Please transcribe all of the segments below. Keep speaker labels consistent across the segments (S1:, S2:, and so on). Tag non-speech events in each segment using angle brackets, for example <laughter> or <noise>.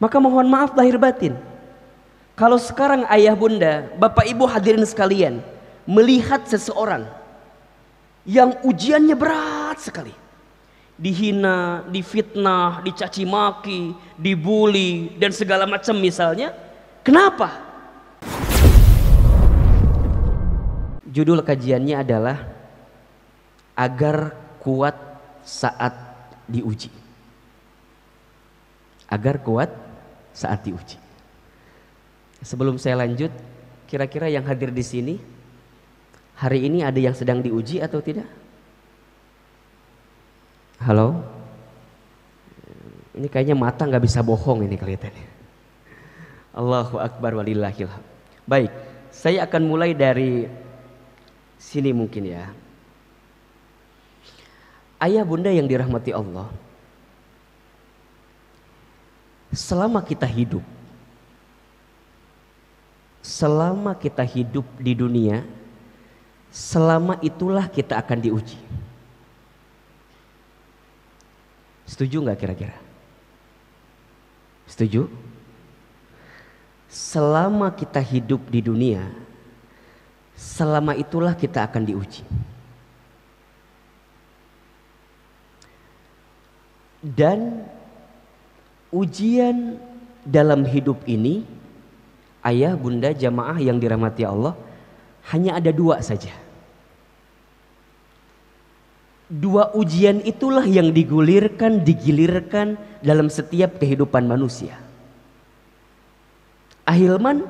S1: Maka mohon maaf lahir batin. Kalau sekarang ayah bunda, bapak ibu hadirin sekalian, melihat seseorang yang ujiannya berat sekali. Dihina, difitnah, dicaci maki, dibully dan segala macam misalnya. Kenapa? Judul kajiannya adalah agar kuat saat diuji. Agar kuat saat diuji. Sebelum saya lanjut, kira-kira yang hadir di sini hari ini ada yang sedang diuji atau tidak? Halo? Ini kayaknya mata nggak bisa bohong ini kelihatannya. Allahu Akbar walillahil Baik, saya akan mulai dari sini mungkin ya. Ayah bunda yang dirahmati Allah, selama kita hidup selama kita hidup di dunia selama itulah kita akan diuji setuju nggak kira-kira setuju selama kita hidup di dunia selama itulah kita akan diuji dan ujian dalam hidup ini ayah bunda jamaah yang dirahmati Allah hanya ada dua saja dua ujian itulah yang digulirkan digilirkan dalam setiap kehidupan manusia Ahilman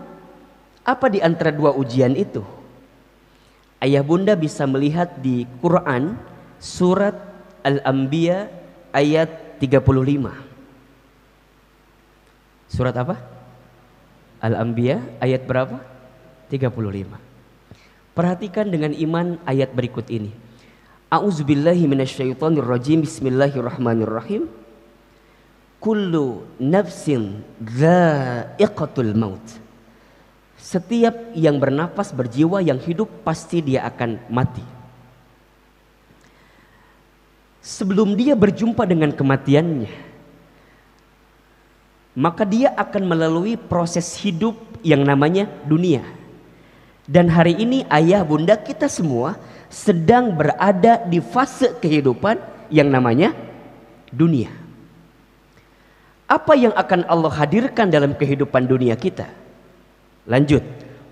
S1: apa di antara dua ujian itu ayah bunda bisa melihat di Quran surat Al-Anbiya ayat 35 Surat apa? Al-Anbiya ayat berapa? 35. Perhatikan dengan iman ayat berikut ini. A'udzubillahi minasyaitonirrajim. Bismillahirrahmanirrahim. Kullu nafsin dha'iqatul maut. Setiap yang bernapas berjiwa yang hidup pasti dia akan mati. Sebelum dia berjumpa dengan kematiannya, maka dia akan melalui proses hidup yang namanya dunia. Dan hari ini ayah bunda kita semua sedang berada di fase kehidupan yang namanya dunia. Apa yang akan Allah hadirkan dalam kehidupan dunia kita? Lanjut.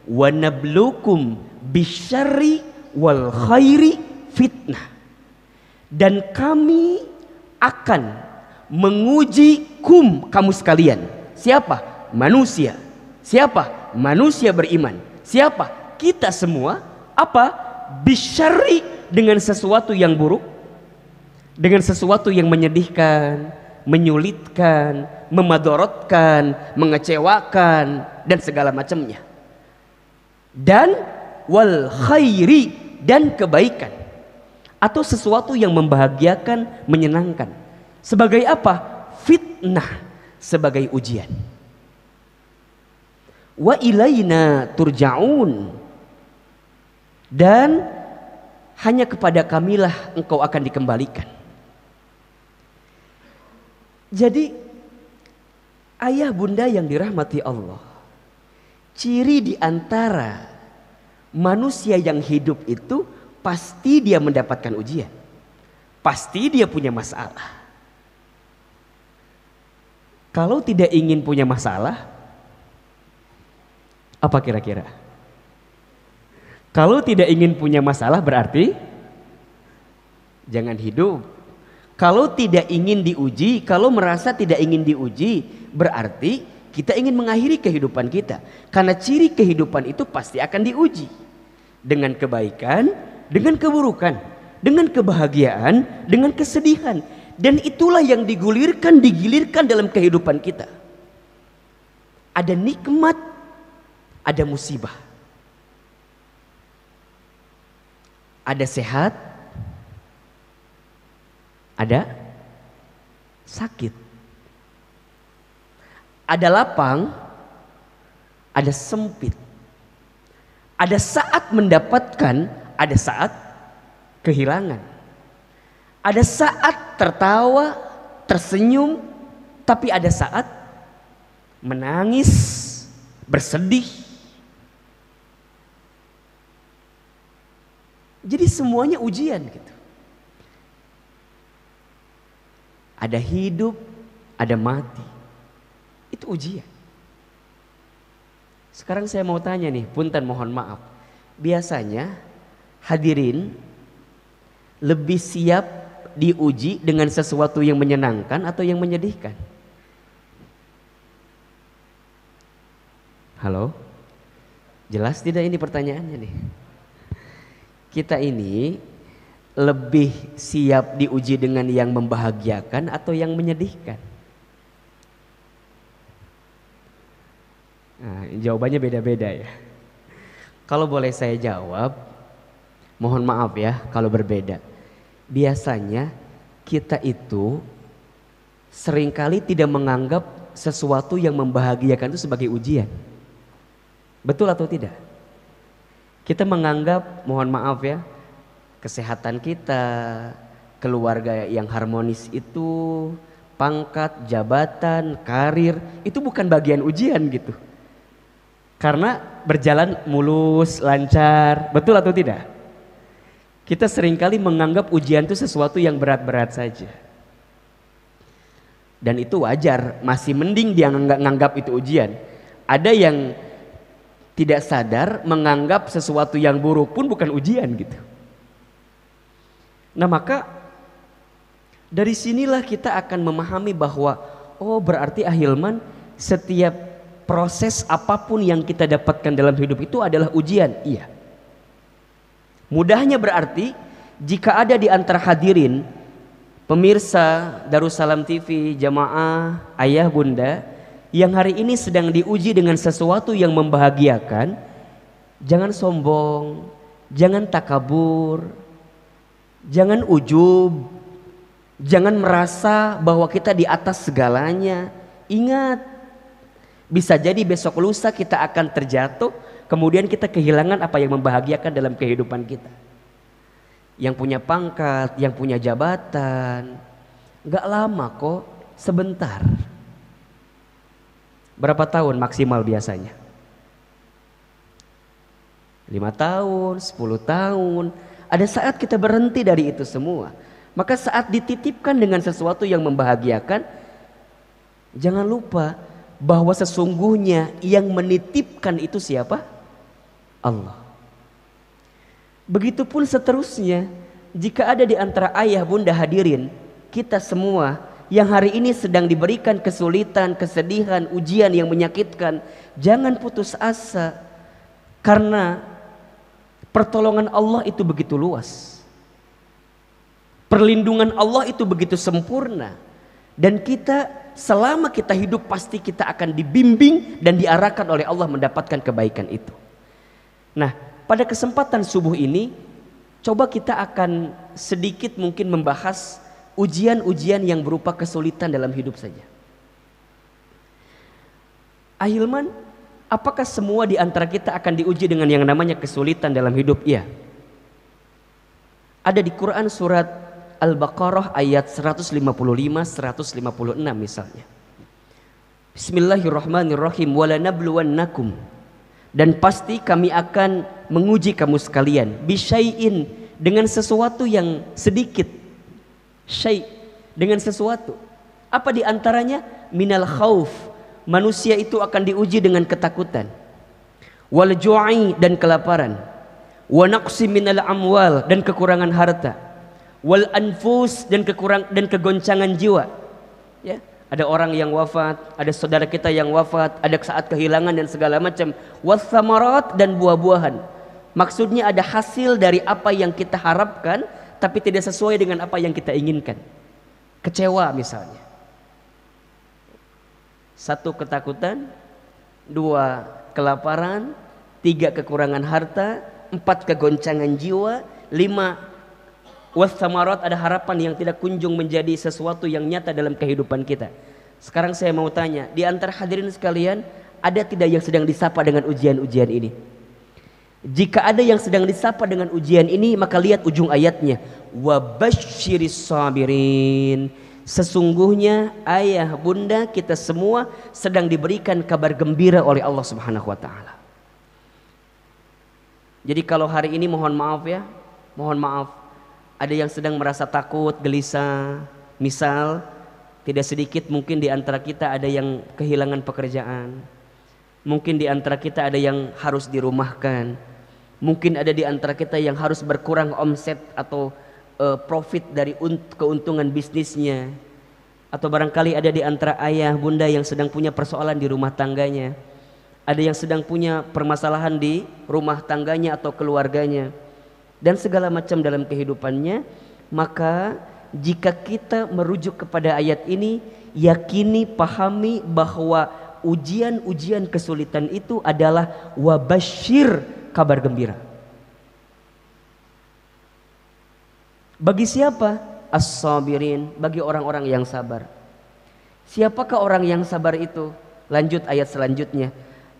S1: Wa nablukum bisyari wal khairi fitnah. Dan kami akan menguji kum kamu sekalian. Siapa? Manusia. Siapa? Manusia beriman. Siapa? Kita semua. Apa? Bisyari dengan sesuatu yang buruk. Dengan sesuatu yang menyedihkan, menyulitkan, memadorotkan, mengecewakan, dan segala macamnya. Dan wal khairi dan kebaikan atau sesuatu yang membahagiakan, menyenangkan. Sebagai apa? Fitnah sebagai ujian. Wa ilaina turjaun. Dan hanya kepada kamilah engkau akan dikembalikan. Jadi ayah bunda yang dirahmati Allah. Ciri diantara manusia yang hidup itu pasti dia mendapatkan ujian. Pasti dia punya masalah. Kalau tidak ingin punya masalah, apa kira-kira? Kalau tidak ingin punya masalah berarti jangan hidup. Kalau tidak ingin diuji, kalau merasa tidak ingin diuji, berarti kita ingin mengakhiri kehidupan kita. Karena ciri kehidupan itu pasti akan diuji. Dengan kebaikan, dengan keburukan, dengan kebahagiaan, dengan kesedihan. Dan itulah yang digulirkan, digilirkan dalam kehidupan kita. Ada nikmat, ada musibah. Ada sehat, ada sakit. Ada lapang, ada sempit. Ada saat mendapatkan, ada saat kehilangan. Ada saat tertawa, tersenyum, tapi ada saat menangis, bersedih. Jadi semuanya ujian gitu. Ada hidup, ada mati. Itu ujian. Sekarang saya mau tanya nih, punten mohon maaf. Biasanya hadirin lebih siap diuji dengan sesuatu yang menyenangkan atau yang menyedihkan? Halo? Jelas tidak ini pertanyaannya nih? Kita ini lebih siap diuji dengan yang membahagiakan atau yang menyedihkan? Nah, jawabannya beda-beda ya. Kalau boleh saya jawab, mohon maaf ya kalau berbeda biasanya kita itu seringkali tidak menganggap sesuatu yang membahagiakan itu sebagai ujian. Betul atau tidak? Kita menganggap, mohon maaf ya, kesehatan kita, keluarga yang harmonis itu, pangkat, jabatan, karir, itu bukan bagian ujian gitu. Karena berjalan mulus, lancar, betul atau tidak? Kita seringkali menganggap ujian itu sesuatu yang berat-berat saja. Dan itu wajar, masih mending dia menganggap itu ujian. Ada yang tidak sadar menganggap sesuatu yang buruk pun bukan ujian gitu. Nah maka dari sinilah kita akan memahami bahwa oh berarti ahilman setiap proses apapun yang kita dapatkan dalam hidup itu adalah ujian. Iya. Mudahnya berarti jika ada di antara hadirin pemirsa Darussalam TV, jamaah, ayah, bunda yang hari ini sedang diuji dengan sesuatu yang membahagiakan, jangan sombong, jangan takabur, jangan ujub, jangan merasa bahwa kita di atas segalanya. Ingat, bisa jadi besok lusa kita akan terjatuh Kemudian kita kehilangan apa yang membahagiakan dalam kehidupan kita. Yang punya pangkat, yang punya jabatan. Gak lama kok, sebentar. Berapa tahun maksimal biasanya? Lima tahun, sepuluh tahun. Ada saat kita berhenti dari itu semua. Maka saat dititipkan dengan sesuatu yang membahagiakan, jangan lupa bahwa sesungguhnya yang menitipkan itu siapa? Allah. Begitupun seterusnya, jika ada di antara ayah bunda hadirin, kita semua yang hari ini sedang diberikan kesulitan, kesedihan, ujian yang menyakitkan, jangan putus asa karena pertolongan Allah itu begitu luas. Perlindungan Allah itu begitu sempurna dan kita selama kita hidup pasti kita akan dibimbing dan diarahkan oleh Allah mendapatkan kebaikan itu. Nah, pada kesempatan subuh ini coba kita akan sedikit mungkin membahas ujian-ujian yang berupa kesulitan dalam hidup saja. Ahilman, apakah semua di antara kita akan diuji dengan yang namanya kesulitan dalam hidup? Iya. Ada di Quran surat Al-Baqarah ayat 155 156 misalnya. Bismillahirrahmanirrahim walanabluwannakum dan pasti kami akan menguji kamu sekalian bisyai'in dengan sesuatu yang sedikit syai' dengan sesuatu apa diantaranya minal khauf manusia itu akan diuji dengan ketakutan wal ju'i dan kelaparan wa naqsi minal amwal dan kekurangan harta wal anfus dan kekurang dan kegoncangan jiwa ya ada orang yang wafat, ada saudara kita yang wafat, ada saat kehilangan dan segala macam. Wasamarat dan buah-buahan. Maksudnya ada hasil dari apa yang kita harapkan, tapi tidak sesuai dengan apa yang kita inginkan. Kecewa misalnya. Satu ketakutan, dua kelaparan, tiga kekurangan harta, empat kegoncangan jiwa, lima Wastamarat ada harapan yang tidak kunjung menjadi sesuatu yang nyata dalam kehidupan kita. Sekarang saya mau tanya, di antara hadirin sekalian, ada tidak yang sedang disapa dengan ujian-ujian ini? Jika ada yang sedang disapa dengan ujian ini, maka lihat ujung ayatnya. basyiris sabirin. Sesungguhnya ayah, bunda, kita semua sedang diberikan kabar gembira oleh Allah Subhanahu wa taala. Jadi kalau hari ini mohon maaf ya, mohon maaf ada yang sedang merasa takut, gelisah. Misal, tidak sedikit mungkin di antara kita ada yang kehilangan pekerjaan. Mungkin di antara kita ada yang harus dirumahkan. Mungkin ada di antara kita yang harus berkurang omset atau uh, profit dari keuntungan bisnisnya. Atau barangkali ada di antara ayah, bunda yang sedang punya persoalan di rumah tangganya. Ada yang sedang punya permasalahan di rumah tangganya atau keluarganya dan segala macam dalam kehidupannya, maka jika kita merujuk kepada ayat ini, yakini, pahami bahwa ujian-ujian kesulitan itu adalah wabashir kabar gembira. Bagi siapa? As-sabirin, bagi orang-orang yang sabar. Siapakah orang yang sabar itu? Lanjut ayat selanjutnya.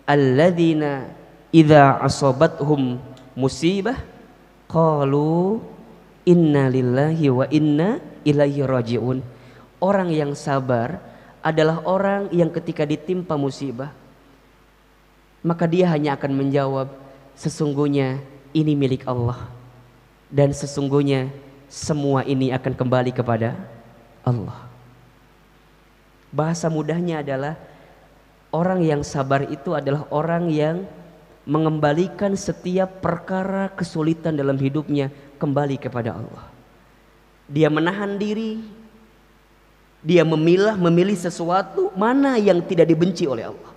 S1: Alladzina idza asabathum musibah Qalu inna lillahi wa inna ilaihi rajiun. Orang yang sabar adalah orang yang ketika ditimpa musibah maka dia hanya akan menjawab sesungguhnya ini milik Allah dan sesungguhnya semua ini akan kembali kepada Allah. Bahasa mudahnya adalah orang yang sabar itu adalah orang yang mengembalikan setiap perkara kesulitan dalam hidupnya kembali kepada Allah. Dia menahan diri, dia memilah memilih sesuatu mana yang tidak dibenci oleh Allah.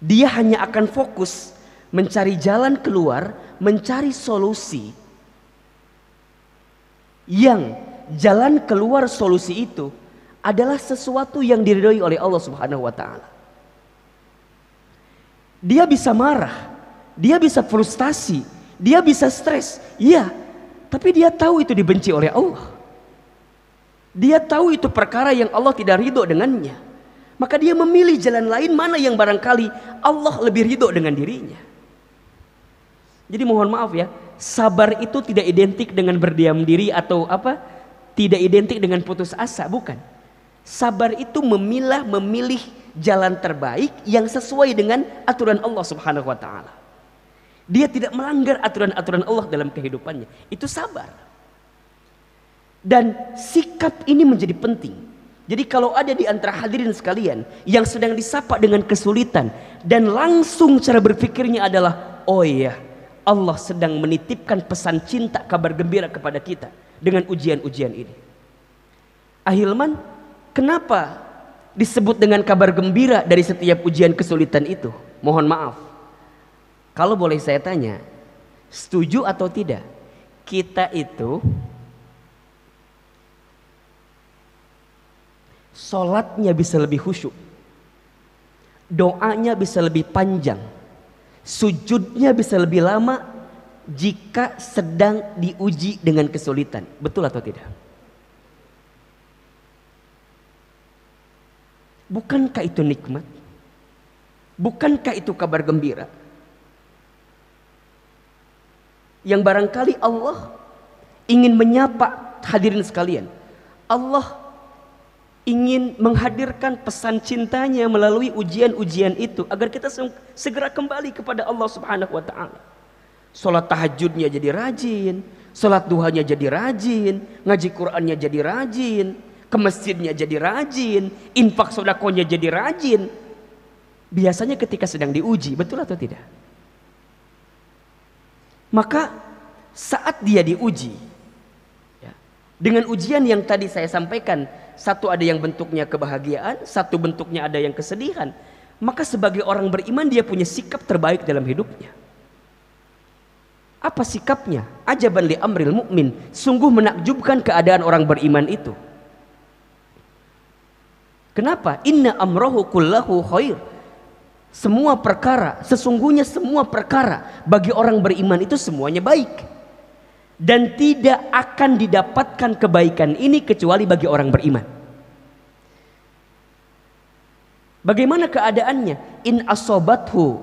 S1: Dia hanya akan fokus mencari jalan keluar, mencari solusi. Yang jalan keluar solusi itu adalah sesuatu yang diridhoi oleh Allah Subhanahu wa taala. Dia bisa marah, dia bisa frustasi, dia bisa stres. Iya, tapi dia tahu itu dibenci oleh Allah. Dia tahu itu perkara yang Allah tidak ridho dengannya. Maka dia memilih jalan lain mana yang barangkali Allah lebih ridho dengan dirinya. Jadi mohon maaf ya, sabar itu tidak identik dengan berdiam diri atau apa? Tidak identik dengan putus asa, bukan. Sabar itu memilah, memilih jalan terbaik yang sesuai dengan aturan Allah Subhanahu wa taala. Dia tidak melanggar aturan-aturan Allah dalam kehidupannya. Itu sabar. Dan sikap ini menjadi penting. Jadi kalau ada di antara hadirin sekalian yang sedang disapa dengan kesulitan dan langsung cara berpikirnya adalah oh iya Allah sedang menitipkan pesan cinta kabar gembira kepada kita dengan ujian-ujian ini. Ahilman, kenapa disebut dengan kabar gembira dari setiap ujian kesulitan itu? Mohon maaf. Kalau boleh saya tanya, setuju atau tidak? Kita itu sholatnya bisa lebih khusyuk. Doanya bisa lebih panjang. Sujudnya bisa lebih lama jika sedang diuji dengan kesulitan. Betul atau tidak? Bukankah itu nikmat? Bukankah itu kabar gembira? Yang barangkali Allah ingin menyapa hadirin sekalian. Allah ingin menghadirkan pesan cintanya melalui ujian-ujian itu agar kita segera kembali kepada Allah Subhanahu wa taala. Salat tahajudnya jadi rajin, salat duhanya jadi rajin, ngaji Qur'annya jadi rajin, ke masjidnya jadi rajin, infak sodakonya jadi rajin. Biasanya ketika sedang diuji, betul atau tidak? Maka saat dia diuji, ya, dengan ujian yang tadi saya sampaikan, satu ada yang bentuknya kebahagiaan, satu bentuknya ada yang kesedihan. Maka sebagai orang beriman dia punya sikap terbaik dalam hidupnya. Apa sikapnya? Ajaban li amril mukmin, sungguh menakjubkan keadaan orang beriman itu. Kenapa? Inna amrohu kullahu khair. Semua perkara, sesungguhnya semua perkara bagi orang beriman itu semuanya baik. Dan tidak akan didapatkan kebaikan ini kecuali bagi orang beriman. Bagaimana keadaannya? In asobathu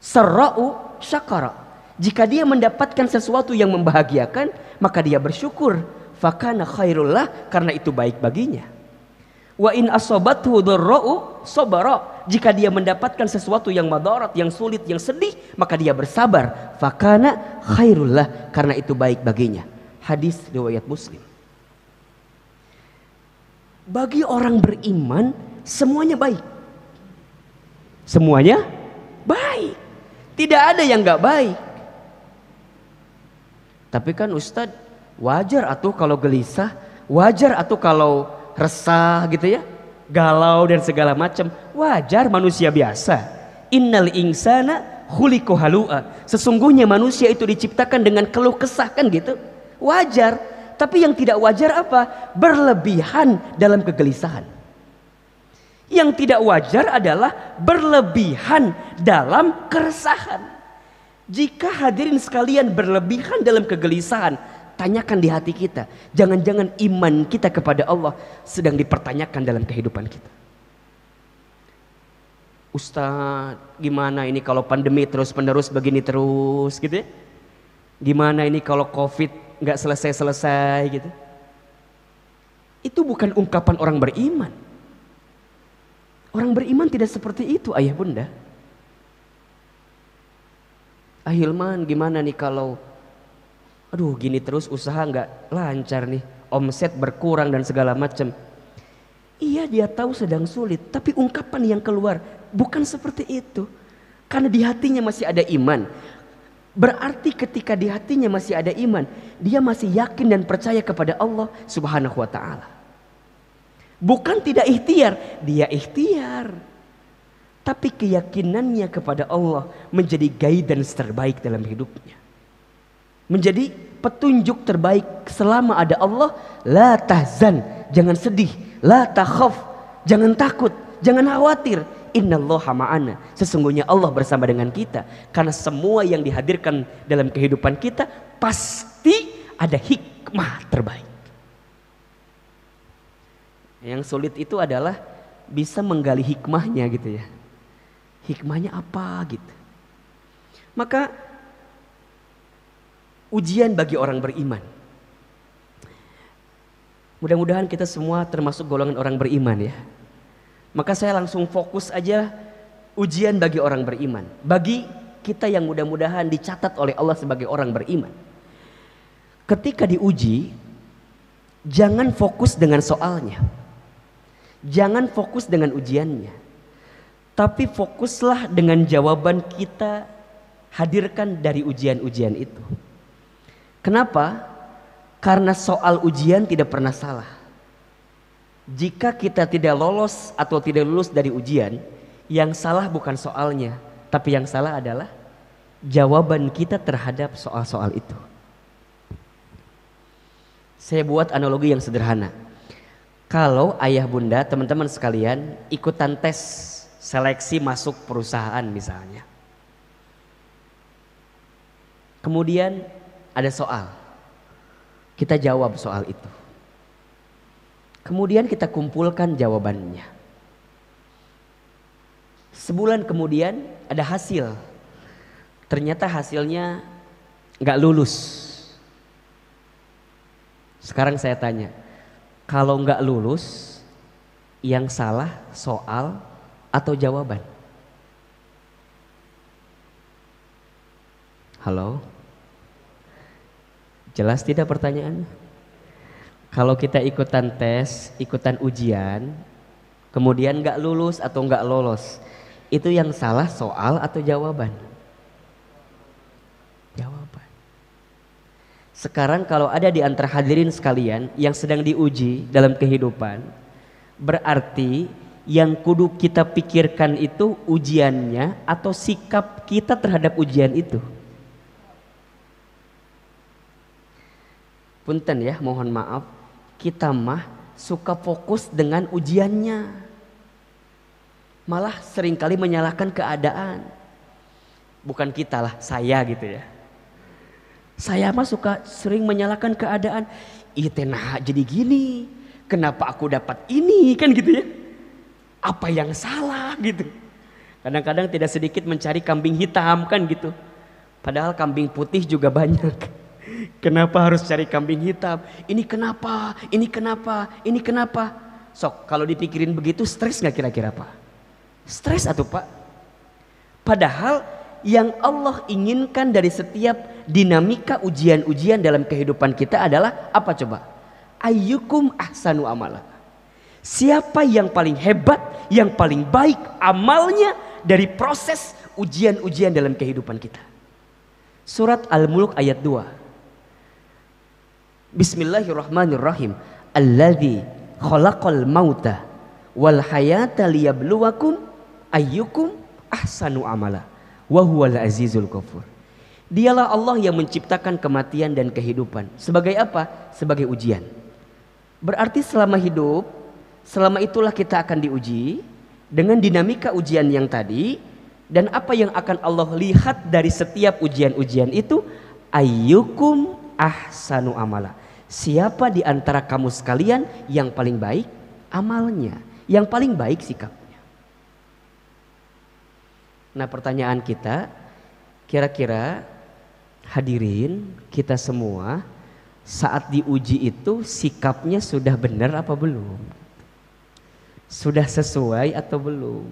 S1: serau syakara. Jika dia mendapatkan sesuatu yang membahagiakan, maka dia bersyukur. Fakana khairullah karena itu baik baginya. Wa in asobathu dharra'u Jika dia mendapatkan sesuatu yang madarat, yang sulit, yang sedih, maka dia bersabar. Fakana khairullah karena itu baik baginya. Hadis riwayat Muslim. Bagi orang beriman semuanya baik. Semuanya baik. Tidak ada yang nggak baik. Tapi kan Ustadz wajar atau kalau gelisah, wajar atau kalau resah gitu ya, galau dan segala macam. Wajar manusia biasa. Innal insana huliku halua. Sesungguhnya manusia itu diciptakan dengan keluh kesah kan gitu. Wajar. Tapi yang tidak wajar apa? Berlebihan dalam kegelisahan. Yang tidak wajar adalah berlebihan dalam keresahan. Jika hadirin sekalian berlebihan dalam kegelisahan, tanyakan di hati kita. Jangan-jangan iman kita kepada Allah sedang dipertanyakan dalam kehidupan kita. Ustaz gimana ini kalau pandemi terus penerus begini terus gitu ya? Gimana ini kalau covid nggak selesai-selesai gitu? Itu bukan ungkapan orang beriman. Orang beriman tidak seperti itu ayah bunda. Ahilman gimana nih kalau aduh gini terus usaha nggak lancar nih omset berkurang dan segala macam iya dia tahu sedang sulit tapi ungkapan yang keluar bukan seperti itu karena di hatinya masih ada iman berarti ketika di hatinya masih ada iman dia masih yakin dan percaya kepada Allah subhanahu wa ta'ala bukan tidak ikhtiar dia ikhtiar tapi keyakinannya kepada Allah menjadi guidance terbaik dalam hidupnya menjadi petunjuk terbaik selama ada Allah la tahzan jangan sedih la takhaf jangan takut jangan khawatir innallaha ma'ana sesungguhnya Allah bersama dengan kita karena semua yang dihadirkan dalam kehidupan kita pasti ada hikmah terbaik yang sulit itu adalah bisa menggali hikmahnya gitu ya hikmahnya apa gitu maka ujian bagi orang beriman. Mudah-mudahan kita semua termasuk golongan orang beriman ya. Maka saya langsung fokus aja ujian bagi orang beriman. Bagi kita yang mudah-mudahan dicatat oleh Allah sebagai orang beriman. Ketika diuji, jangan fokus dengan soalnya. Jangan fokus dengan ujiannya. Tapi fokuslah dengan jawaban kita hadirkan dari ujian-ujian itu. Kenapa? Karena soal ujian tidak pernah salah. Jika kita tidak lolos atau tidak lulus dari ujian, yang salah bukan soalnya, tapi yang salah adalah jawaban kita terhadap soal-soal itu. Saya buat analogi yang sederhana. Kalau ayah bunda, teman-teman sekalian, ikutan tes seleksi masuk perusahaan misalnya. Kemudian ada soal. Kita jawab soal itu. Kemudian kita kumpulkan jawabannya. Sebulan kemudian ada hasil. Ternyata hasilnya nggak lulus. Sekarang saya tanya, kalau nggak lulus, yang salah soal atau jawaban? Halo? Jelas tidak pertanyaannya? Kalau kita ikutan tes, ikutan ujian, kemudian nggak lulus atau nggak lolos, itu yang salah soal atau jawaban? Jawaban. Sekarang kalau ada di antara hadirin sekalian yang sedang diuji dalam kehidupan, berarti yang kudu kita pikirkan itu ujiannya atau sikap kita terhadap ujian itu. punten ya mohon maaf kita mah suka fokus dengan ujiannya malah seringkali menyalahkan keadaan bukan kita lah saya gitu ya saya mah suka sering menyalahkan keadaan itu nah jadi gini kenapa aku dapat ini kan gitu ya apa yang salah gitu kadang-kadang tidak sedikit mencari kambing hitam kan gitu padahal kambing putih juga banyak Kenapa harus cari kambing hitam? Ini kenapa? Ini kenapa? Ini kenapa? Sok, kalau dipikirin begitu stres nggak kira-kira Pak? Stres atau Pak? Padahal yang Allah inginkan dari setiap dinamika ujian-ujian dalam kehidupan kita adalah apa coba? Ayyukum ahsanu amala. Siapa yang paling hebat, yang paling baik amalnya dari proses ujian-ujian dalam kehidupan kita. Surat Al-Mulk ayat 2. Bismillahirrahmanirrahim. Alladzi khalaqal mauta wal hayata liyabluwakum ayyukum ahsanu amala wa huwal azizul ghafur. Dialah Allah yang menciptakan kematian dan kehidupan. Sebagai apa? Sebagai ujian. Berarti selama hidup, selama itulah kita akan diuji dengan dinamika ujian yang tadi dan apa yang akan Allah lihat dari setiap ujian-ujian itu ayyukum ahsanu amala. Siapa di antara kamu sekalian yang paling baik amalnya, yang paling baik sikapnya. Nah, pertanyaan kita kira-kira hadirin kita semua saat diuji itu sikapnya sudah benar apa belum? Sudah sesuai atau belum?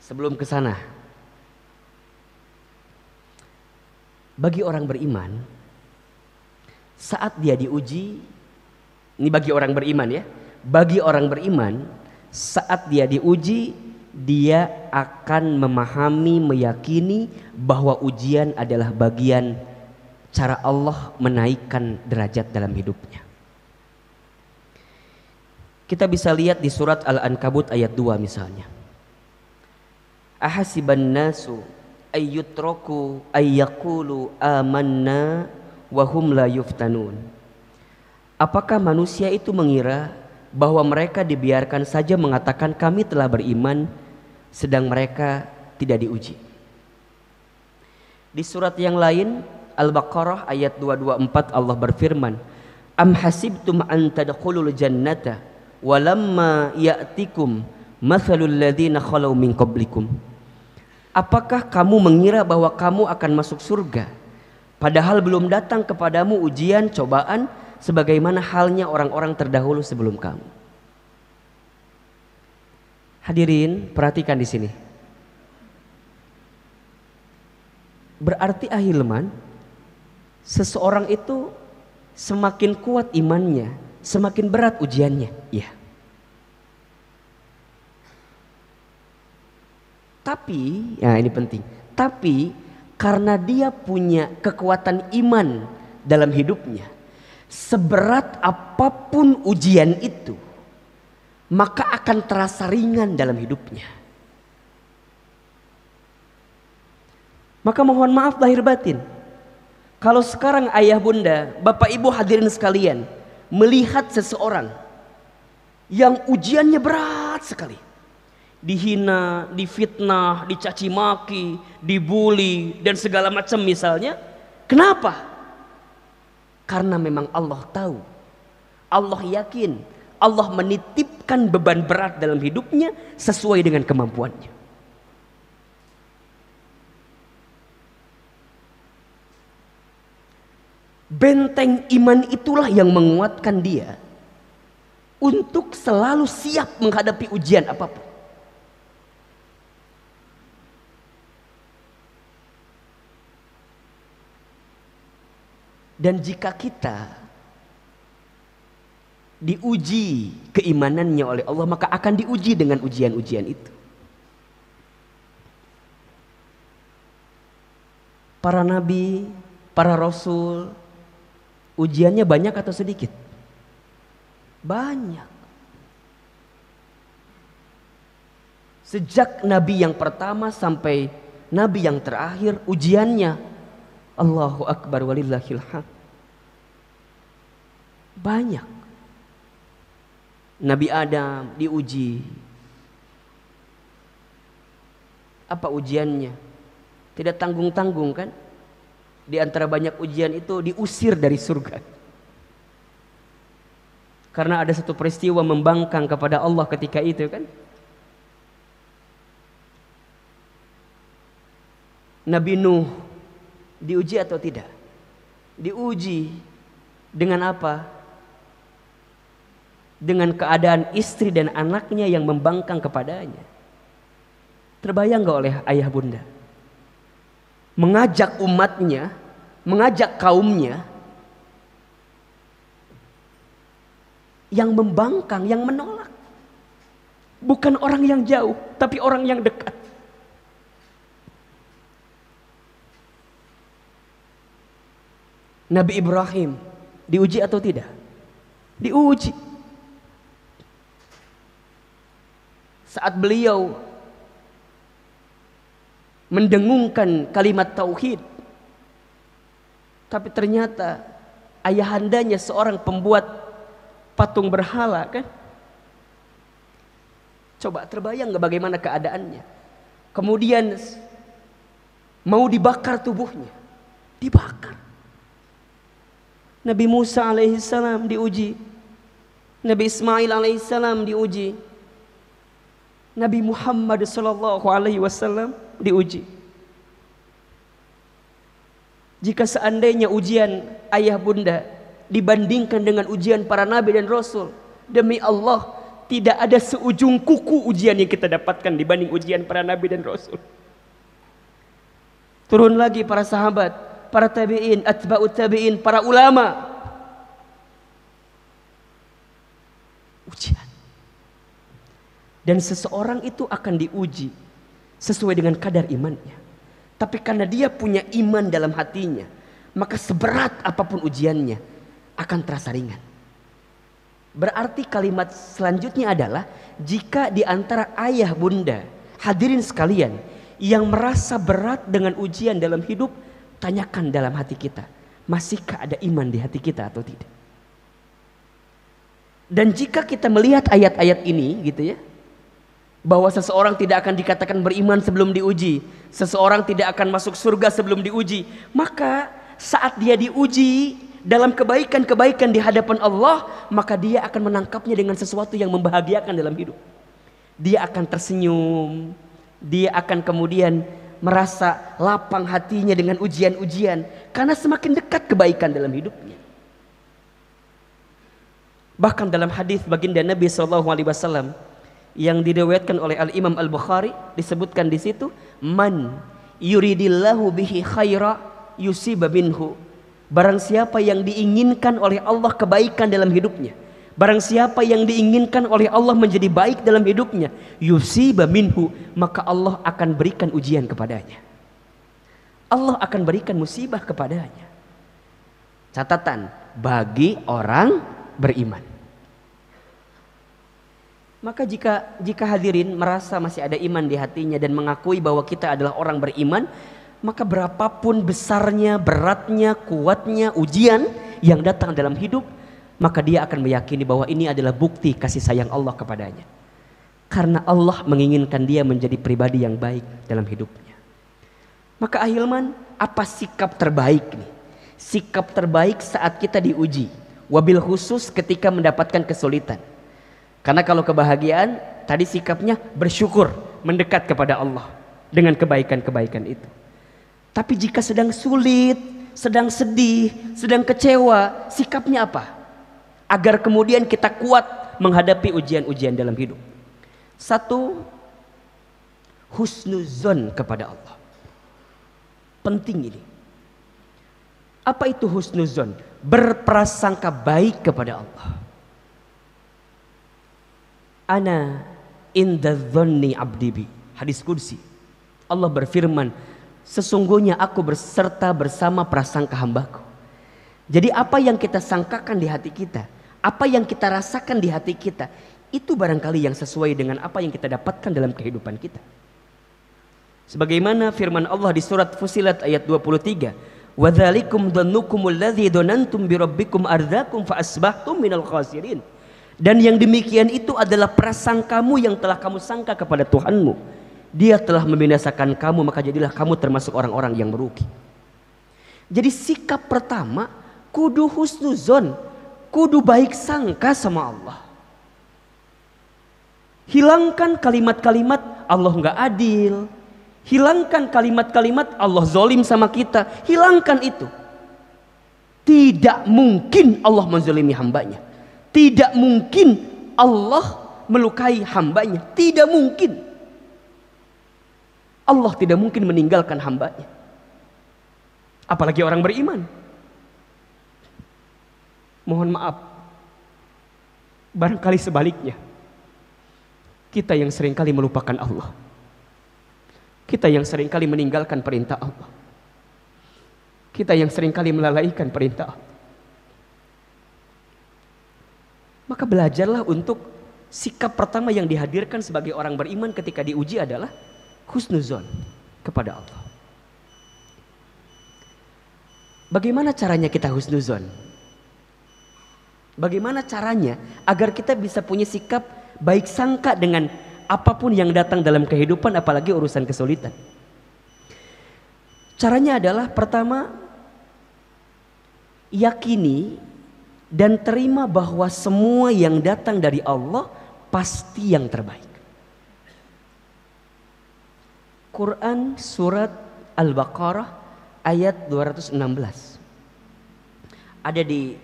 S1: Sebelum ke sana, Bagi orang beriman, saat dia diuji, ini bagi orang beriman ya, bagi orang beriman, saat dia diuji, dia akan memahami, meyakini bahwa ujian adalah bagian cara Allah menaikkan derajat dalam hidupnya. Kita bisa lihat di surat Al-Ankabut ayat 2 misalnya. Ahasiban nasu ayyutraku ayyakulu amanna wahum la yuftanun apakah manusia itu mengira bahwa mereka dibiarkan saja mengatakan kami telah beriman sedang mereka tidak diuji di surat yang lain Al-Baqarah ayat 224 Allah berfirman Am hasibtum an tadkhulul jannata walamma ya'tikum mathalul ladzina khalau min qablikum Apakah kamu mengira bahwa kamu akan masuk surga? Padahal belum datang kepadamu ujian, cobaan, sebagaimana halnya orang-orang terdahulu sebelum kamu. Hadirin, perhatikan di sini. Berarti ahilman, seseorang itu semakin kuat imannya, semakin berat ujiannya. Iya. Yeah. Tapi, ya ini penting. Tapi karena dia punya kekuatan iman dalam hidupnya, seberat apapun ujian itu, maka akan terasa ringan dalam hidupnya. Maka mohon maaf lahir batin. Kalau sekarang ayah bunda, bapak ibu hadirin sekalian, melihat seseorang yang ujiannya berat sekali dihina, difitnah, dicaci maki, dibuli dan segala macam misalnya. Kenapa? Karena memang Allah tahu. Allah yakin Allah menitipkan beban berat dalam hidupnya sesuai dengan kemampuannya. Benteng iman itulah yang menguatkan dia untuk selalu siap menghadapi ujian apapun. Dan jika kita diuji keimanannya oleh Allah maka akan diuji dengan ujian-ujian itu. Para nabi, para rasul, ujiannya banyak atau sedikit? Banyak. Sejak nabi yang pertama sampai nabi yang terakhir ujiannya Allahu Akbar walillahil Banyak. Nabi Adam diuji. Apa ujiannya? Tidak tanggung-tanggung kan? Di antara banyak ujian itu diusir dari surga. Karena ada satu peristiwa membangkang kepada Allah ketika itu kan? Nabi Nuh diuji atau tidak? Diuji dengan apa? Dengan keadaan istri dan anaknya yang membangkang kepadanya. Terbayang gak oleh ayah bunda? Mengajak umatnya, mengajak kaumnya yang membangkang, yang menolak. Bukan orang yang jauh, tapi orang yang dekat. Nabi Ibrahim diuji atau tidak? Diuji. Saat beliau mendengungkan kalimat tauhid, tapi ternyata ayahandanya seorang pembuat patung berhala kan? Coba terbayang gak bagaimana keadaannya. Kemudian mau dibakar tubuhnya. Dibakar. Nabi Musa alaihissalam diuji. Nabi Ismail alaihissalam diuji. Nabi Muhammad sallallahu alaihi wasallam diuji. Jika seandainya ujian ayah bunda dibandingkan dengan ujian para nabi dan rasul, demi Allah tidak ada seujung kuku ujian yang kita dapatkan dibanding ujian para nabi dan rasul. Turun lagi para sahabat para tabi'in, atba'ut tabi'in, para ulama. Ujian. Dan seseorang itu akan diuji sesuai dengan kadar imannya. Tapi karena dia punya iman dalam hatinya, maka seberat apapun ujiannya akan terasa ringan. Berarti kalimat selanjutnya adalah jika di antara ayah bunda hadirin sekalian yang merasa berat dengan ujian dalam hidup tanyakan dalam hati kita, masihkah ada iman di hati kita atau tidak? Dan jika kita melihat ayat-ayat ini gitu ya, bahwa seseorang tidak akan dikatakan beriman sebelum diuji, seseorang tidak akan masuk surga sebelum diuji, maka saat dia diuji dalam kebaikan-kebaikan di hadapan Allah, maka dia akan menangkapnya dengan sesuatu yang membahagiakan dalam hidup. Dia akan tersenyum, dia akan kemudian merasa lapang hatinya dengan ujian-ujian karena semakin dekat kebaikan dalam hidupnya. Bahkan dalam hadis baginda Nabi Shallallahu Alaihi Wasallam yang diriwayatkan oleh Al Imam Al Bukhari disebutkan di situ man yuridillahu bihi khaira yusiba minhu. Barang siapa yang diinginkan oleh Allah kebaikan dalam hidupnya, Barang siapa yang diinginkan oleh Allah menjadi baik dalam hidupnya, yusiba minhu, maka Allah akan berikan ujian kepadanya. Allah akan berikan musibah kepadanya. Catatan bagi orang beriman. Maka jika jika hadirin merasa masih ada iman di hatinya dan mengakui bahwa kita adalah orang beriman, maka berapapun besarnya, beratnya, kuatnya ujian yang datang dalam hidup, maka dia akan meyakini bahwa ini adalah bukti kasih sayang Allah kepadanya. Karena Allah menginginkan dia menjadi pribadi yang baik dalam hidupnya. Maka Ahilman, apa sikap terbaik nih? Sikap terbaik saat kita diuji, wabil khusus ketika mendapatkan kesulitan. Karena kalau kebahagiaan, tadi sikapnya bersyukur, mendekat kepada Allah dengan kebaikan-kebaikan itu. Tapi jika sedang sulit, sedang sedih, sedang kecewa, sikapnya apa? agar kemudian kita kuat menghadapi ujian-ujian dalam hidup. Satu, husnuzon kepada Allah. Penting ini. Apa itu husnuzon? Berprasangka baik kepada Allah. Ana inda dhanni abdibi. Hadis kursi. Allah berfirman, sesungguhnya aku berserta bersama prasangka hambaku. Jadi apa yang kita sangkakan di hati kita, apa yang kita rasakan di hati kita itu barangkali yang sesuai dengan apa yang kita dapatkan dalam kehidupan kita. Sebagaimana firman Allah di surat Fusilat ayat 23, "Wadzalikum dhannukum alladzi dhanantum bi rabbikum ardzakum fa asbahtum minal khasirin." Dan yang demikian itu adalah prasangkamu yang telah kamu sangka kepada Tuhanmu. Dia telah membinasakan kamu, maka jadilah kamu termasuk orang-orang yang merugi. Jadi sikap pertama kudu husnuzon kudu baik sangka sama Allah. Hilangkan kalimat-kalimat Allah nggak adil. Hilangkan kalimat-kalimat Allah zolim sama kita. Hilangkan itu. Tidak mungkin Allah menzolimi hambanya. Tidak mungkin Allah melukai hambanya. Tidak mungkin. Allah tidak mungkin meninggalkan hambanya. Apalagi orang beriman. Mohon maaf. Barangkali sebaliknya. Kita yang seringkali melupakan Allah. Kita yang seringkali meninggalkan perintah Allah. Kita yang seringkali melalaikan perintah Allah. Maka belajarlah untuk sikap pertama yang dihadirkan sebagai orang beriman ketika diuji adalah husnuzon kepada Allah. Bagaimana caranya kita husnuzon? Bagaimana caranya agar kita bisa punya sikap baik sangka dengan apapun yang datang dalam kehidupan apalagi urusan kesulitan. Caranya adalah pertama yakini dan terima bahwa semua yang datang dari Allah pasti yang terbaik. Quran surat Al-Baqarah ayat 216. Ada di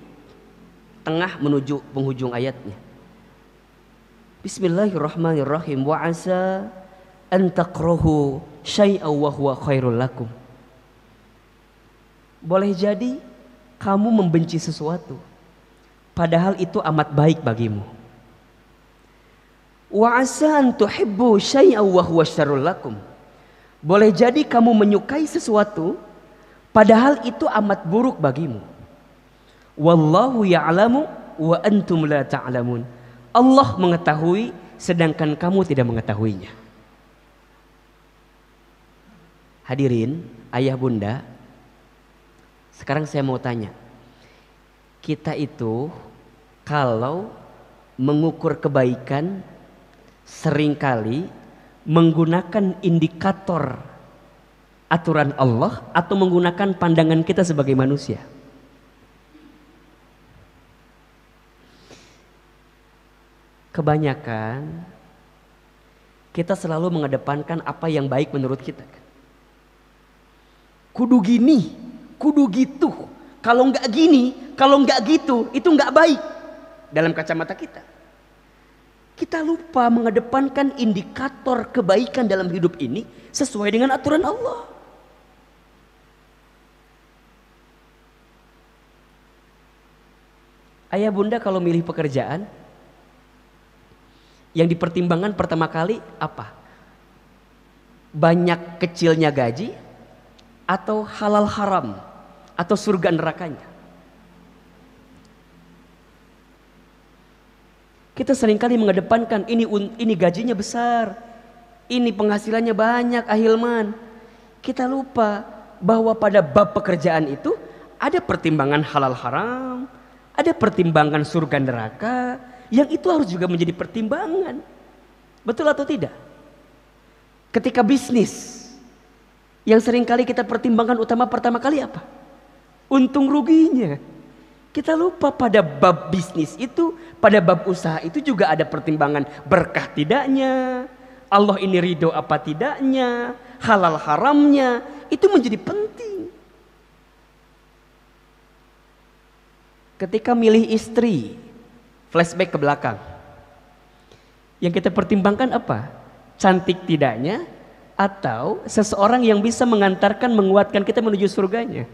S1: tengah menuju penghujung ayatnya. Bismillahirrahmanirrahim wa asa an takrahu syai'aw wa huwa khairul lakum. Boleh jadi kamu membenci sesuatu padahal itu amat baik bagimu. Wa asa an tuhibbu syai'aw wa huwa lakum. Boleh jadi kamu menyukai sesuatu padahal itu amat buruk bagimu. Wallahu ya'lamu wa antum la ta'lamun. Allah mengetahui sedangkan kamu tidak mengetahuinya. Hadirin, ayah bunda, sekarang saya mau tanya. Kita itu kalau mengukur kebaikan seringkali menggunakan indikator aturan Allah atau menggunakan pandangan kita sebagai manusia. Kebanyakan kita selalu mengedepankan apa yang baik menurut kita. Kudu gini, kudu gitu. Kalau nggak gini, kalau nggak gitu, itu nggak baik dalam kacamata kita. Kita lupa mengedepankan indikator kebaikan dalam hidup ini sesuai dengan aturan Allah. Ayah bunda kalau milih pekerjaan, yang dipertimbangkan pertama kali apa? Banyak kecilnya gaji atau halal haram atau surga nerakanya? Kita seringkali mengedepankan ini ini gajinya besar, ini penghasilannya banyak ahilman. Kita lupa bahwa pada bab pekerjaan itu ada pertimbangan halal haram, ada pertimbangan surga neraka, yang itu harus juga menjadi pertimbangan. Betul atau tidak? Ketika bisnis, yang seringkali kita pertimbangkan utama pertama kali apa? Untung ruginya. Kita lupa pada bab bisnis itu, pada bab usaha itu juga ada pertimbangan berkah tidaknya, Allah ini ridho apa tidaknya, halal haramnya, itu menjadi penting. Ketika milih istri, flashback ke belakang. Yang kita pertimbangkan apa? Cantik tidaknya atau seseorang yang bisa mengantarkan menguatkan kita menuju surganya.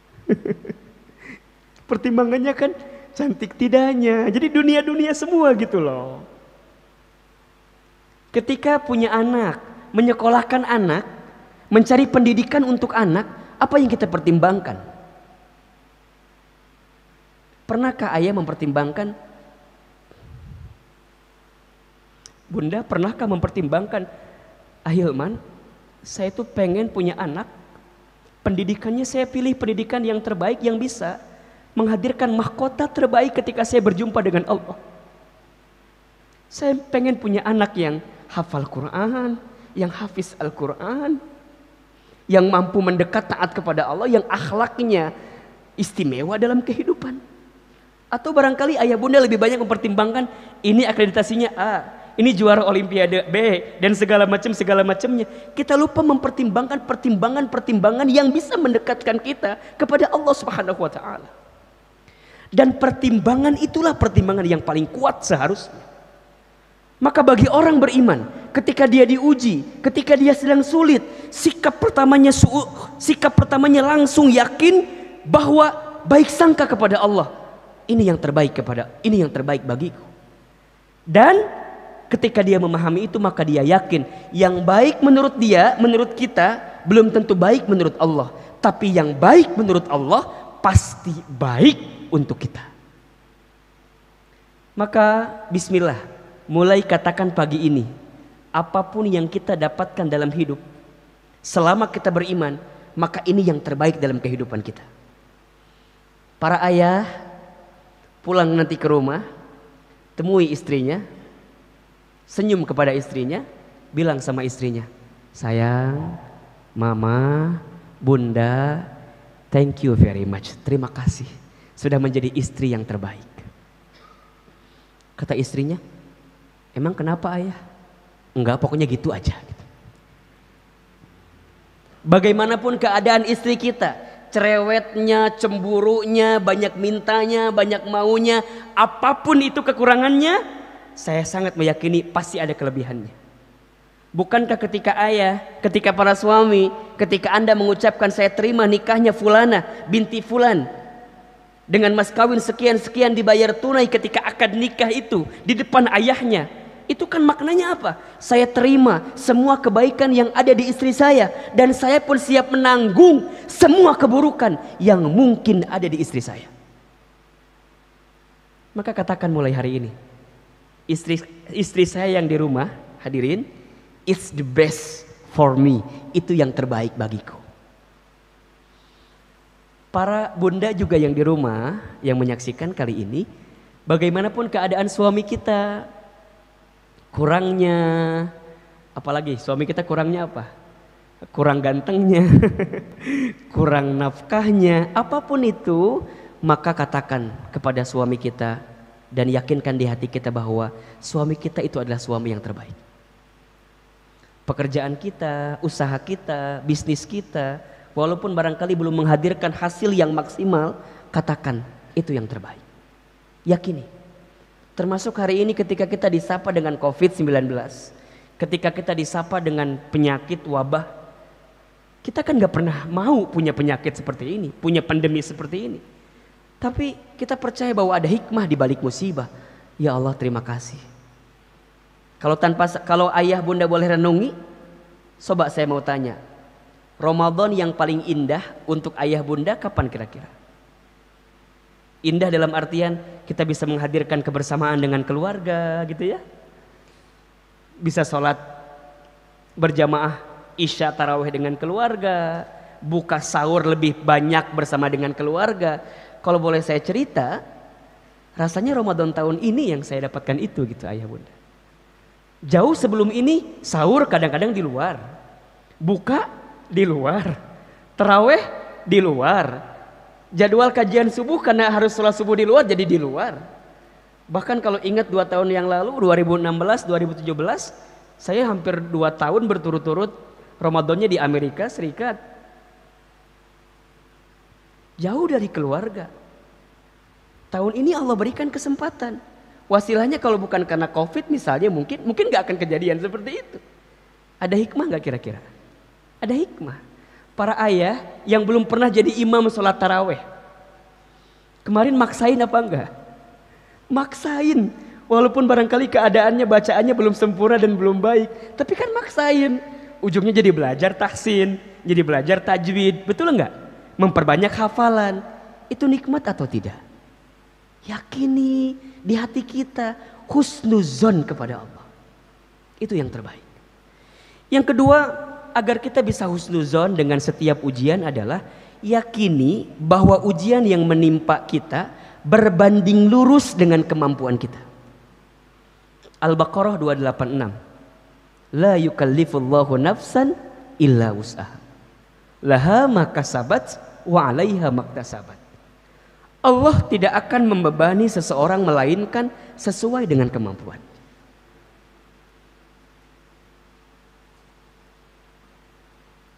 S1: <laughs> Pertimbangannya kan cantik tidaknya. Jadi dunia-dunia semua gitu loh. Ketika punya anak, menyekolahkan anak, mencari pendidikan untuk anak, apa yang kita pertimbangkan? Pernahkah ayah mempertimbangkan? Bunda, pernahkah mempertimbangkan? Ahilman, saya itu pengen punya anak. Pendidikannya saya pilih pendidikan yang terbaik yang bisa menghadirkan mahkota terbaik ketika saya berjumpa dengan Allah. Saya pengen punya anak yang hafal Quran, yang hafiz Al-Quran, yang mampu mendekat taat kepada Allah, yang akhlaknya istimewa dalam kehidupan. Atau barangkali ayah bunda lebih banyak mempertimbangkan ini akreditasinya A, ini juara olimpiade B dan segala macam segala macamnya. Kita lupa mempertimbangkan pertimbangan-pertimbangan yang bisa mendekatkan kita kepada Allah Subhanahu wa taala. Dan pertimbangan itulah pertimbangan yang paling kuat seharusnya. Maka bagi orang beriman, ketika dia diuji, ketika dia sedang sulit, sikap pertamanya sikap pertamanya langsung yakin bahwa baik sangka kepada Allah ini yang terbaik kepada ini yang terbaik bagiku. Dan ketika dia memahami itu maka dia yakin yang baik menurut dia, menurut kita belum tentu baik menurut Allah, tapi yang baik menurut Allah pasti baik untuk kita. Maka bismillah, mulai katakan pagi ini apapun yang kita dapatkan dalam hidup selama kita beriman, maka ini yang terbaik dalam kehidupan kita. Para ayah, pulang nanti ke rumah, temui istrinya, senyum kepada istrinya, bilang sama istrinya, sayang, mama, bunda, thank you very much, terima kasih sudah menjadi istri yang terbaik. Kata istrinya, emang kenapa ayah? Enggak, pokoknya gitu aja. Gitu. Bagaimanapun keadaan istri kita, cerewetnya, cemburunya, banyak mintanya, banyak maunya, apapun itu kekurangannya, saya sangat meyakini pasti ada kelebihannya. Bukankah ketika ayah, ketika para suami, ketika Anda mengucapkan saya terima nikahnya fulana binti fulan dengan mas kawin sekian-sekian dibayar tunai ketika akad nikah itu di depan ayahnya, itu kan maknanya apa? Saya terima semua kebaikan yang ada di istri saya dan saya pun siap menanggung semua keburukan yang mungkin ada di istri saya. Maka katakan mulai hari ini. Istri istri saya yang di rumah, hadirin, it's the best for me. Itu yang terbaik bagiku. Para bunda juga yang di rumah yang menyaksikan kali ini, bagaimanapun keadaan suami kita, kurangnya apalagi suami kita kurangnya apa kurang gantengnya <laughs> kurang nafkahnya apapun itu maka katakan kepada suami kita dan yakinkan di hati kita bahwa suami kita itu adalah suami yang terbaik pekerjaan kita usaha kita bisnis kita walaupun barangkali belum menghadirkan hasil yang maksimal katakan itu yang terbaik yakini Termasuk hari ini ketika kita disapa dengan COVID-19, ketika kita disapa dengan penyakit wabah, kita kan gak pernah mau punya penyakit seperti ini, punya pandemi seperti ini. Tapi kita percaya bahwa ada hikmah di balik musibah. Ya Allah terima kasih. Kalau tanpa kalau ayah bunda boleh renungi, sobat saya mau tanya. Ramadan yang paling indah untuk ayah bunda kapan kira-kira? Indah dalam artian kita bisa menghadirkan kebersamaan dengan keluarga gitu ya. Bisa sholat berjamaah isya tarawih dengan keluarga. Buka sahur lebih banyak bersama dengan keluarga. Kalau boleh saya cerita, rasanya Ramadan tahun ini yang saya dapatkan itu gitu ayah bunda. Jauh sebelum ini sahur kadang-kadang di luar. Buka di luar. Terawih di luar jadwal kajian subuh karena harus sholat subuh di luar jadi di luar. Bahkan kalau ingat dua tahun yang lalu 2016, 2017 saya hampir dua tahun berturut-turut Ramadannya di Amerika Serikat. Jauh dari keluarga. Tahun ini Allah berikan kesempatan. Wasilahnya kalau bukan karena COVID misalnya mungkin mungkin nggak akan kejadian seperti itu. Ada hikmah nggak kira-kira? Ada hikmah para ayah yang belum pernah jadi imam sholat taraweh. Kemarin maksain apa enggak? Maksain. Walaupun barangkali keadaannya bacaannya belum sempurna dan belum baik. Tapi kan maksain. Ujungnya jadi belajar tahsin. Jadi belajar tajwid. Betul enggak? Memperbanyak hafalan. Itu nikmat atau tidak? Yakini di hati kita husnuzon kepada Allah. Itu yang terbaik. Yang kedua, agar kita bisa husnuzon dengan setiap ujian adalah yakini bahwa ujian yang menimpa kita berbanding lurus dengan kemampuan kita. Al-Baqarah 286. La yukallifullahu nafsan illa wus'aha. Laha makasabat wa alaiha maktasabat. Allah tidak akan membebani seseorang melainkan sesuai dengan kemampuan.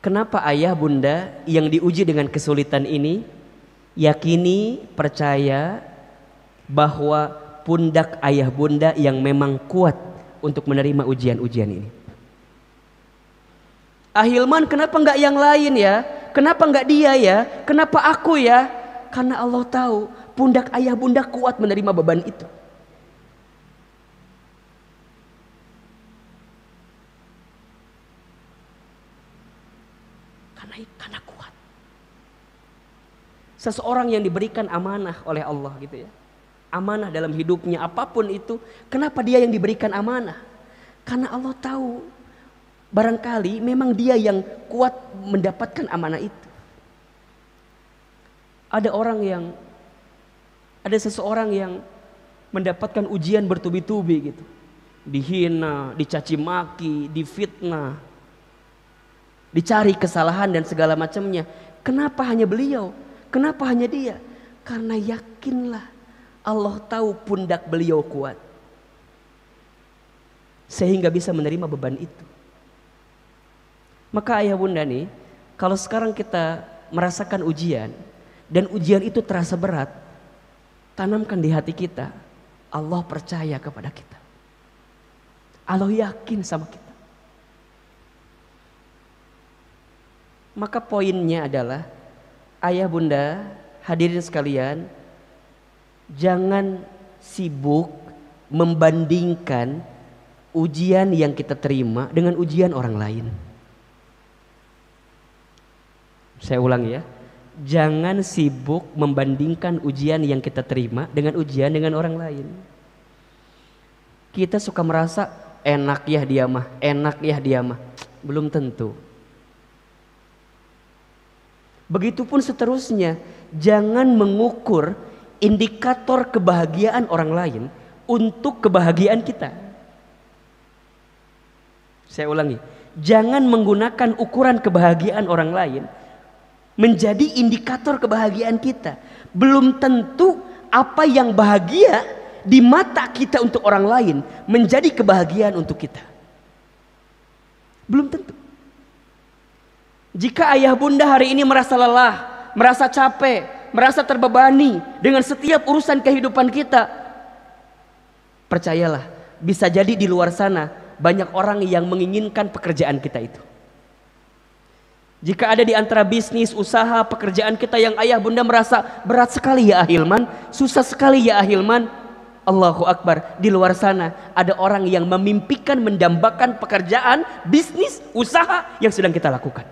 S1: Kenapa ayah bunda yang diuji dengan kesulitan ini yakini percaya bahwa pundak ayah bunda yang memang kuat untuk menerima ujian-ujian ini. Ahilman ah, kenapa nggak yang lain ya? Kenapa nggak dia ya? Kenapa aku ya? Karena Allah tahu pundak ayah bunda kuat menerima beban itu. seseorang yang diberikan amanah oleh Allah gitu ya. Amanah dalam hidupnya apapun itu, kenapa dia yang diberikan amanah? Karena Allah tahu barangkali memang dia yang kuat mendapatkan amanah itu. Ada orang yang ada seseorang yang mendapatkan ujian bertubi-tubi gitu. Dihina, dicaci maki, difitnah, dicari kesalahan dan segala macamnya. Kenapa hanya beliau? Kenapa hanya dia? Karena yakinlah Allah tahu pundak beliau kuat. Sehingga bisa menerima beban itu. Maka ayah bunda nih, kalau sekarang kita merasakan ujian, dan ujian itu terasa berat, tanamkan di hati kita, Allah percaya kepada kita. Allah yakin sama kita. Maka poinnya adalah ayah bunda, hadirin sekalian, jangan sibuk membandingkan ujian yang kita terima dengan ujian orang lain. Saya ulang ya. Jangan sibuk membandingkan ujian yang kita terima dengan ujian dengan orang lain. Kita suka merasa enak ya dia mah, enak ya dia mah. Belum tentu. Begitupun seterusnya, jangan mengukur indikator kebahagiaan orang lain untuk kebahagiaan kita. Saya ulangi, jangan menggunakan ukuran kebahagiaan orang lain menjadi indikator kebahagiaan kita. Belum tentu apa yang bahagia di mata kita untuk orang lain menjadi kebahagiaan untuk kita. Belum tentu. Jika ayah bunda hari ini merasa lelah, merasa capek, merasa terbebani dengan setiap urusan kehidupan kita, percayalah, bisa jadi di luar sana banyak orang yang menginginkan pekerjaan kita itu. Jika ada di antara bisnis, usaha, pekerjaan kita yang ayah bunda merasa berat sekali ya Ahilman, susah sekali ya Ahilman, Allahu Akbar, di luar sana ada orang yang memimpikan mendambakan pekerjaan, bisnis, usaha yang sedang kita lakukan.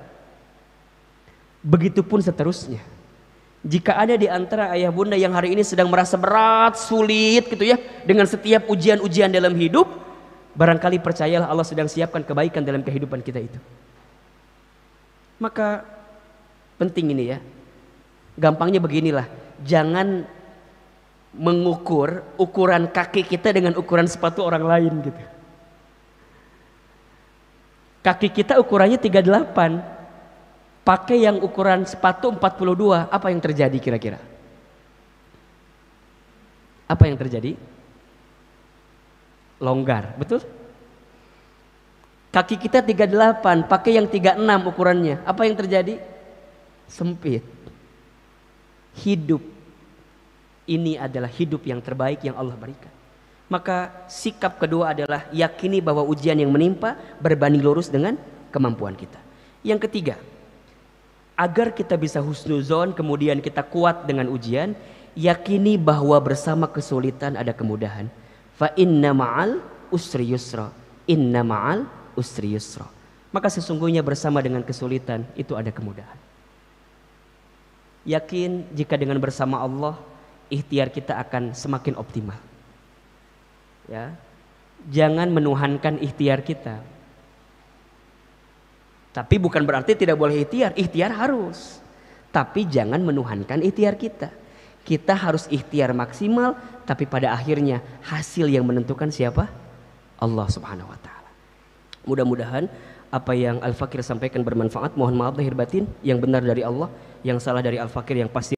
S1: Begitupun seterusnya. Jika ada di antara ayah bunda yang hari ini sedang merasa berat, sulit gitu ya, dengan setiap ujian-ujian dalam hidup, barangkali percayalah Allah sedang siapkan kebaikan dalam kehidupan kita itu. Maka penting ini ya. Gampangnya beginilah, jangan mengukur ukuran kaki kita dengan ukuran sepatu orang lain gitu. Kaki kita ukurannya 38, pakai yang ukuran sepatu 42, apa yang terjadi kira-kira? Apa yang terjadi? Longgar, betul? Kaki kita 38, pakai yang 36 ukurannya. Apa yang terjadi? Sempit. Hidup. Ini adalah hidup yang terbaik yang Allah berikan. Maka sikap kedua adalah yakini bahwa ujian yang menimpa berbanding lurus dengan kemampuan kita. Yang ketiga, Agar kita bisa husnuzon kemudian kita kuat dengan ujian, yakini bahwa bersama kesulitan ada kemudahan. Fa inna ma'al usri yusra. Inna ma'al usri yusra. Maka sesungguhnya bersama dengan kesulitan itu ada kemudahan. Yakin jika dengan bersama Allah ikhtiar kita akan semakin optimal. Ya. Jangan menuhankan ikhtiar kita, tapi bukan berarti tidak boleh ikhtiar. Ikhtiar harus. Tapi jangan menuhankan ikhtiar kita. Kita harus ikhtiar maksimal. Tapi pada akhirnya hasil yang menentukan siapa? Allah subhanahu wa ta'ala. Mudah-mudahan apa yang Al-Fakir sampaikan bermanfaat. Mohon maaf lahir batin. Yang benar dari Allah. Yang salah dari Al-Fakir yang pasti.